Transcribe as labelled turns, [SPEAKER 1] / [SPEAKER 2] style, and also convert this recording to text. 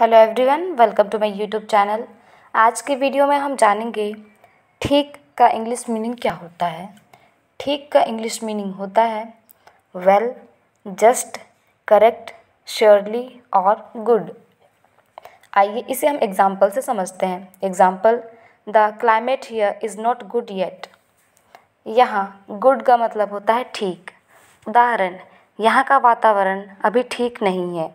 [SPEAKER 1] hello everyone welcome to my YouTube channel आज के video में हम जानेंगे ठीक का इंग्लिश मीनिंग क्या होता है ठीक का इंग्लिश मीनिंग होता है वेल जस्ट करेक्ट श्योरली और गुड आइए इसे हम एग्जाम्पल से समझते हैं example the climate here is not good yet यहाँ गुड का मतलब होता है ठीक उदाहरण यहाँ का वातावरण अभी ठीक नहीं है